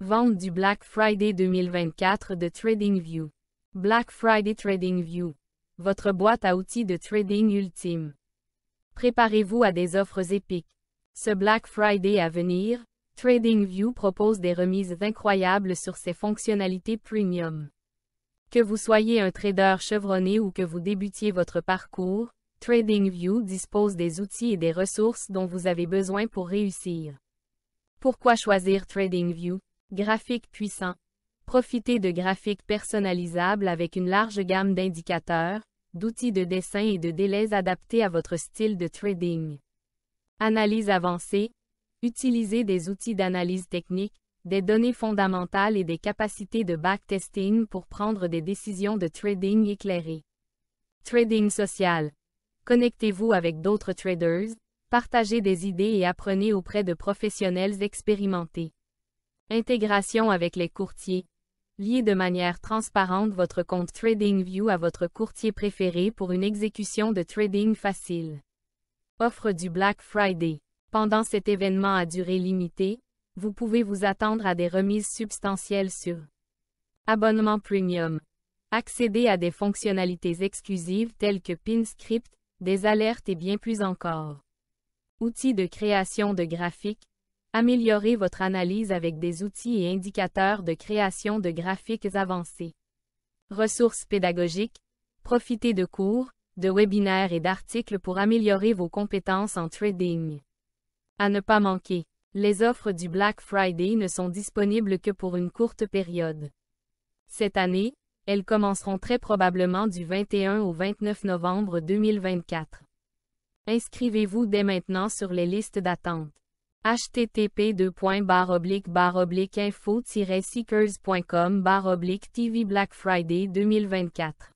Vente du Black Friday 2024 de TradingView. Black Friday TradingView. Votre boîte à outils de trading ultime. Préparez-vous à des offres épiques. Ce Black Friday à venir, TradingView propose des remises incroyables sur ses fonctionnalités premium. Que vous soyez un trader chevronné ou que vous débutiez votre parcours, TradingView dispose des outils et des ressources dont vous avez besoin pour réussir. Pourquoi choisir TradingView Graphique puissant. Profitez de graphiques personnalisables avec une large gamme d'indicateurs, d'outils de dessin et de délais adaptés à votre style de trading. Analyse avancée. Utilisez des outils d'analyse technique, des données fondamentales et des capacités de backtesting pour prendre des décisions de trading éclairées. Trading social. Connectez-vous avec d'autres traders, partagez des idées et apprenez auprès de professionnels expérimentés. Intégration avec les courtiers. Liez de manière transparente votre compte TradingView à votre courtier préféré pour une exécution de trading facile. Offre du Black Friday. Pendant cet événement à durée limitée, vous pouvez vous attendre à des remises substantielles sur abonnement premium. Accédez à des fonctionnalités exclusives telles que PinScript, des alertes et bien plus encore. Outils de création de graphiques, Améliorez votre analyse avec des outils et indicateurs de création de graphiques avancés. Ressources pédagogiques. Profitez de cours, de webinaires et d'articles pour améliorer vos compétences en trading. À ne pas manquer. Les offres du Black Friday ne sont disponibles que pour une courte période. Cette année, elles commenceront très probablement du 21 au 29 novembre 2024. Inscrivez-vous dès maintenant sur les listes d'attente http info seekerscom tv Black Friday 2024